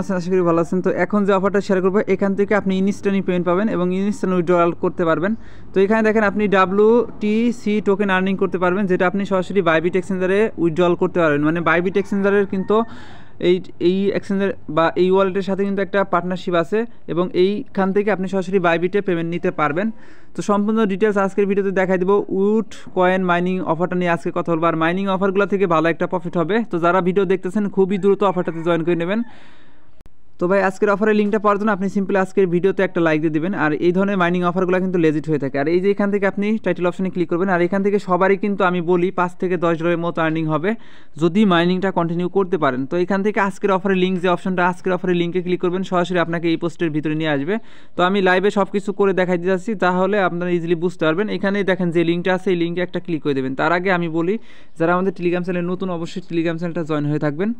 আছেন আশা করি ভালো আছেন তো এখন যে অফারটা শেয়ার করবো এখান থেকে আপনি ইনস্ট্যান্টই পেমেন্ট পাবেন এবং ইনস্ট্যান্ট উইড্রল করতে পারবেন তো এখানে দেখেন আপনি ডাব্লু টোকেন আর্নিং করতে পারবেন যেটা আপনি সরাসরি বাইবিট এক্সেঞ্জারে উইড্রয়াল করতে পারবেন মানে বাইবিট এক্সচেঞ্জারের কিন্তু এই এই এক্সেঞ্জার বা এই ওয়ালেটের সাথে কিন্তু একটা পার্টনারশিপ আছে এবং এইখান থেকে আপনি সরাসরি বাইবিটে পেমেন্ট নিতে পারবেন তো সম্পূর্ণ ডিটেলস আজকের ভিডিওতে দেখাই দেবো উড কয়েন মাইনিং অফারটা নিয়ে আজকে কথা বলবো আর মাইনিং অফারগুলো থেকে ভালো একটা প্রফিট হবে তো যারা ভিডিও দেখতেছেন খুবই দ্রুত অফারটাতে জয়েন করে নেবেন তো ভাই আজকের অফারের লিঙ্কটা পাওয়ার জন্য আপনি সিম্পলি আজকের ভিডিওতে একটা লাইক দিয়ে দেবেন আর এই ধরনের মাইনিং অফারগুলো কিন্তু লেজিট হয়ে থাকে আর এই যে এখান থেকে আপনি টাইটেল অপশানে ক্লিক করবেন আর এখান থেকে সবারই কিন্তু আমি বলি পাঁচ থেকে দশ ডলারের মতো আর্নিং হবে যদি মাইনিংটা কন্টিনিউ করতে পারেন তো এখান থেকে আজকের অফারের লিঙ্ক যে অপশনটা আজকের অফারের লিঙ্কে ক্লিক করবেন সরাসরি আপনাকে এই পোস্টের ভিতরে নিয়ে আসবে তো আমি লাইভে সব কিছু করে দেখাই দিয়ে যাচ্ছি তাহলে আপনারা ইজিলি বুঝতে পারবেন এখানে দেখেন যে লিঙ্কটা আছে এই লিঙ্কে একটা ক্লিক করে দেবেন তার আগে আমি বলি যারা আমাদের টেলিগ্রাম চ্যানেল নতুন অবশ্যই টেলিগ্রাম চ্যানেলটা জয়েন হয়ে থাকবেন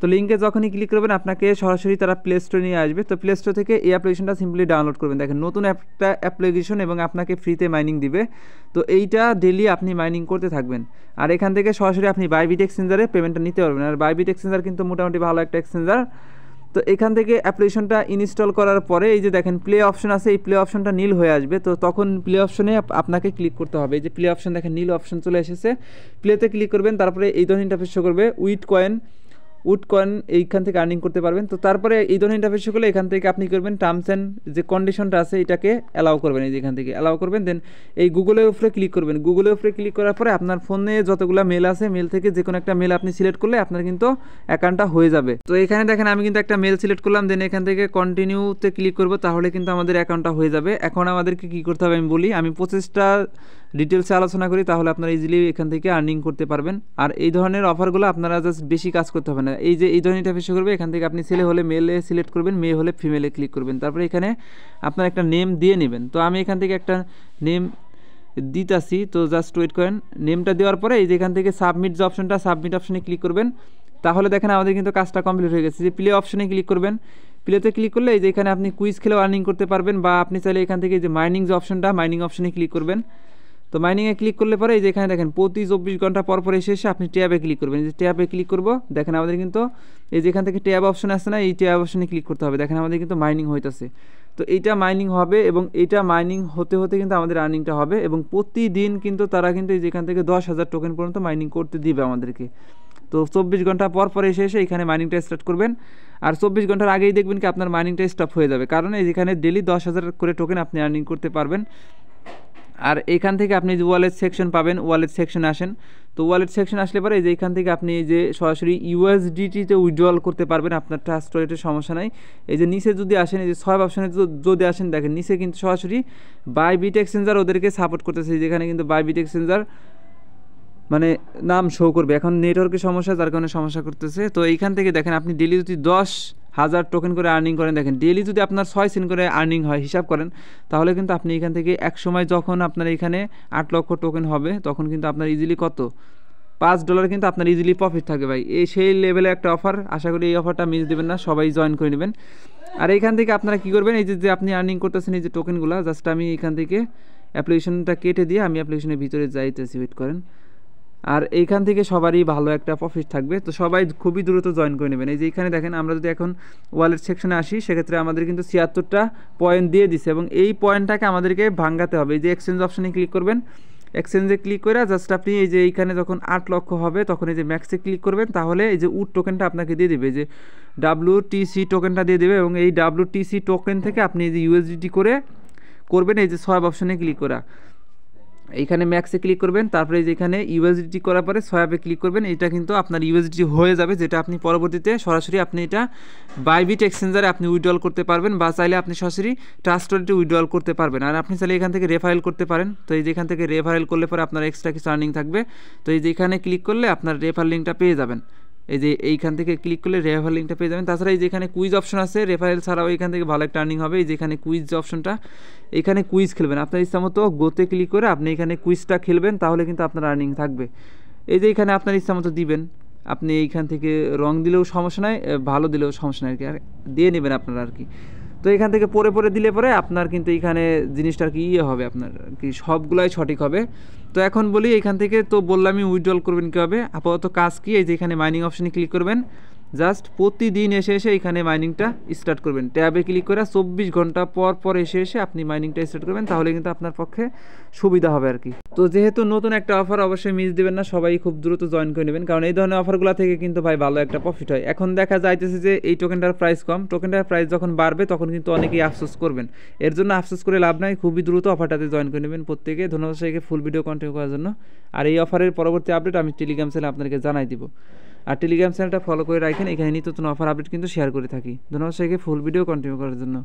তো লিঙ্কে যখনই ক্লিক করবেন আপনাকে সরাসরি তারা প্লে স্টোরে নিয়ে আসবে তো প্লে স্টোর থেকে এই অ্যাপ্লিকেশনটা সিম্পলি ডাউনলোড করবেন দেখেন নতুন একটা অ্যাপ্লিকেশন এবং আপনাকে ফ্রিতে মাইনিং দিবে তো এইটা ডেলি আপনি মাইনিং করতে থাকবেন আর এখান থেকে সরাসরি আপনি বাইবিট এক্সচেঞ্জারে পেমেন্টটা নিতে পারবেন আর বাইবিট এক্সচেঞ্জার কিন্তু মোটামুটি ভালো একটা এক্সচেঞ্জার তো এখান থেকে অ্যাপ্লিকেশনটা ইনস্টল করার পরে এই যে দেখেন প্লে অপশন আছে এই প্লে অপশনটা নীল হয়ে আসবে তো তখন প্লে অপশনে আপনাকে ক্লিক করতে হবে এই যে প্লে অপশন দেখেন নীল অপশন চলে এসেছে প্লেতে ক্লিক করবেন তারপরে এই ধরনের ইন্টারফেস শো করবে উইথ কয়েন উড কয়েন এইখান থেকে আর্নিং করতে পারবেন তো তারপরে এই ধরনের ইন্টারফেস হলে এখান থেকে আপনি করবেন টার্মস অ্যান্ড যে কন্ডিশনটা আছে এটাকে অ্যালাউ করবেন এই যেখান থেকে অ্যালাউ করবেন দেন এই গুগলের উপরে ক্লিক করবেন গুগলের উপরে ক্লিক করার পরে আপনার ফোনে যতগুলো মেল আছে মেল থেকে যে কোনো একটা মেল আপনি সিলেক্ট করলে আপনার কিন্তু অ্যাকাউন্টটা হয়ে যাবে তো এখানে দেখেন আমি কিন্তু একটা মেল সিলেক্ট করলাম দেন এখান থেকে কন্টিনিউতে ক্লিক করবো তাহলে কিন্তু আমাদের অ্যাকাউন্টটা হয়ে যাবে এখন আমাদেরকে কী করতে হবে আমি বলি আমি পঁচিশটা ডিটেলসে আলোচনা করি তাহলে আপনারা ইজিলি এখান থেকে আর্নিং করতে পারবেন আর এই ধরনের অফারগুলো আপনারা জাস্ট বেশি কাজ করতে হবে না এই যে এই ধরনের ইন্টারফেস করবে এখান থেকে আপনি ছেলে হলে মেলে সিলেক্ট করবেন মেয়ে হলে ফিমেলে ক্লিক করবেন তারপরে এখানে আপনার একটা নেম দিয়ে নেবেন তো আমি এখান থেকে একটা নেম দিতাসি তো জাস্ট ওয়েট করেন নেমটা দেওয়ার পরে এই যে এখান থেকে সাবমিট যে অপশনটা সাবমিট অপশনে ক্লিক করবেন তাহলে দেখেন আমাদের কিন্তু কাজটা কমপ্লিট হয়ে গেছে যে প্লে অপশনে ক্লিক করবেন প্লেতে ক্লিক করলে এই যে এখানে আপনি কুইজ খেলেও আর্নিং করতে পারবেন বা আপনি চাইলে এখান থেকে যে মাইনিং যে অপশনটা মাইনিং অপশনে ক্লিক করবেন তো মাইনিংয়ে ক্লিক করলে পরে এই যে এখানে দেখেন প্রতি চব্বিশ ঘন্টা পর পর এসে এসে আপনি ট্যাবে ক্লিক করবেন যে ট্যাবে ক্লিক করবো দেখেন আমাদের কিন্তু এই যেখান থেকে ট্যাব অপশন আসছে না এই ট্যাব অপশনে ক্লিক করতে হবে দেখেন আমাদের কিন্তু মাইনিং হইতেছে তো এইটা মাইনিং হবে এবং এইটা মাইনিং হতে হতে কিন্তু আমাদের আর্নিংটা হবে এবং প্রতিদিন কিন্তু তারা কিন্তু এই যেখান থেকে দশ হাজার টোকেন পর্যন্ত মাইনিং করতে দিবে আমাদেরকে তো চব্বিশ ঘন্টা পর পর এসে এসে এখানে মাইনিংটা স্টার্ট করবেন আর চব্বিশ ঘন্টার আগেই দেখবেন কি আপনার মাইনিংটা স্টপ হয়ে যাবে কারণ এখানে ডেলি দশ হাজার করে টোকেন আপনি আর্নিং করতে পারবেন আর এইখান থেকে আপনি যে ওয়ালেট সেকশন পাবেন ওয়ালেট সেকশন আসেন তো ওয়ালেট সেকশন আসলে পরে যে এইখান থেকে আপনি যে সরাসরি ইউএসডিটিতে উইড্রল করতে পারবেন আপনার ট্রাস্ট ওয়ালেটের সমস্যা নাই এই যে নিচে যদি আসেন এই যে ছয় অপশানে যদি আসেন দেখেন নিচে কিন্তু সরাসরি বাইবিট এক্সচেঞ্জার ওদেরকে সাপোর্ট করতেছে যেখানে কিন্তু বাইবিট এক্সচেঞ্জার মানে নাম শো করবে এখন নেটওয়ার্কের সমস্যা যার কারণে সমস্যা করতেছে তো এইখান থেকে দেখেন আপনি ডেলি যদি দশ হাজার টোকেন করে আর্নিং করেন দেখেন ডেলি যদি আপনার ছয় সেন্ট করে আর্নিং হয় হিসাব করেন তাহলে কিন্তু আপনি এখান থেকে এক সময় যখন আপনার এখানে আট লক্ষ টোকেন হবে তখন কিন্তু আপনার ইজিলি কত পাঁচ ডলার কিন্তু আপনার ইজিলি প্রফিট থাকে ভাই এই সেই লেভেলে একটা অফার আশা করি এই অফারটা মিস দেবেন না সবাই জয়েন করে নেবেন আর এখান থেকে আপনারা কী করবেন এই যে আপনি আর্নিং করতেছেন এই যে টোকেনগুলো জাস্ট আমি এখান থেকে অ্যাপ্লিকেশনটা কেটে দিয়ে আমি অ্যাপ্লিকেশনের ভিতরে যাইতেছি ওয়েট করেন আর এইখান থেকে সবারই ভালো একটা প্রফিট থাকবে তো সবাই খুবই দ্রুত জয়েন করে নেবেন এই যে এখানে দেখেন আমরা যদি এখন ওয়ালেট সেকশনে আসি সেক্ষেত্রে আমাদের কিন্তু ছিয়াত্তরটা পয়েন্ট দিয়ে দিছে এবং এই পয়েন্টটাকে আমাদেরকে ভাঙ্গাতে হবে এই যে এক্সচেঞ্জ অপশানে ক্লিক করবেন এক্সচেঞ্জে ক্লিক করে জাস্ট আপনি এই যে এইখানে যখন আট লক্ষ হবে তখন এই যে ম্যাক্সে ক্লিক করবেন তাহলে এই যে উড টোকেনটা আপনাকে দিয়ে দেবে যে ডাব্লু টিসি টোকেনটা দিয়ে দেবে এবং এই ডাব্লু টিসি টোকেন থেকে আপনি এই যে ইউএসডিটি করে করবেন এই যে সব অপশানে ক্লিক করা এইখানে ম্যাক্সে ক্লিক করবেন তারপরে যেখানে ইউএসডিটি করার পরে সয়াবে ক্লিক করবেন এটা কিন্তু আপনার ইউএসডিটি হয়ে যাবে যেটা আপনি পরবর্তীতে সরাসরি আপনি এটা বাইবিট এক্সচেঞ্জারে আপনি উইড্রল করতে পারবেন বা চাইলে আপনি সরাসরি ট্রাস্ট ওয়ালেটে উইড্রল করতে পারবেন আর আপনি চাইলে এখান থেকে রেফারেল করতে পারেন তো এই যেখান থেকে রেফারেল করলে পরে আপনার এক্সট্রা কিছু আর্নিং থাকবে তো এই যেখানে ক্লিক করলে আপনার রেফার লিঙ্কটা পেয়ে যাবেন এই যে এইখান থেকে ক্লিক করলে রেফার লিঙ্কটা পেয়ে যাবেন তাছাড়া এই যেখানে কুইজ অপশন আছে রেফারেল ছাড়াও এখান থেকে ভালো একটা আর্নিং হবে এই যেখানে কুইজ অপশনটা এখানে কুইজ খেলবেন আপনার ইচ্ছা মতো গোতে ক্লিক করে আপনি এখানে কুইজটা খেলবেন তাহলে কিন্তু আপনার আর্নিং থাকবে এই যে এখানে আপনার ইচ্ছা মতো দিবেন আপনি এইখান থেকে রং দিলেও সমস্যা নাই ভালো দিলেও সমস্যা নাই আর কি আর দিয়ে নেবেন আপনারা আর কি তো এখান থেকে পরে পরে দিলে পরে আপনার কিন্তু এখানে জিনিসটার কি ইয়ে হবে আপনার কি সবগুলাই সঠিক হবে তো এখন বলি এখান থেকে তো বললামই উইথড্রল করবেন কীভাবে আপাতত কাজ কি এই যে এখানে মাইনিং অপশানে ক্লিক করবেন জাস্ট প্রতিদিন এসে এসে এখানে মাইনিংটা স্টার্ট করবেন ট্যাবে ক্লিক করে চব্বিশ ঘন্টা পর পর এসে এসে আপনি মাইনিংটা স্টার্ট করবেন তাহলে কিন্তু আপনার পক্ষে সুবিধা হবে আর কি তো যেহেতু নতুন একটা অফার অবশ্যই মিস দেবেন না সবাই খুব দ্রুত জয়েন করে নেবেন কারণ এই ধরনের অফারগুলো থেকে কিন্তু ভাই ভালো একটা প্রফিট হয় এখন দেখা যাইতেছে যে এই টোকেনটার প্রাইস কম টোকেনটার প্রাইস যখন বাড়বে তখন কিন্তু অনেকেই আফসোস করবেন এর জন্য আফসোস করে লাভ নাই খুবই দ্রুত অফারটাতে জয়েন করে নেবেন প্রত্যেকে ধন্যবাদ সবাইকে ফুল ভিডিও কন্টিনিউ করার জন্য আর এই অফারের পরবর্তী আপডেট আমি টেলিগ্রাম চ্যানেলে আপনাদেরকে জানাই দিব আর টেলিগ্রাম চ্যানেলটা ফলো করে রাখেন এখানে নতুন অফার আপডেট কিন্তু শেয়ার করে থাকি ধন্যবাদ সবাইকে ফুল ভিডিও কন্টিনিউ করার জন্য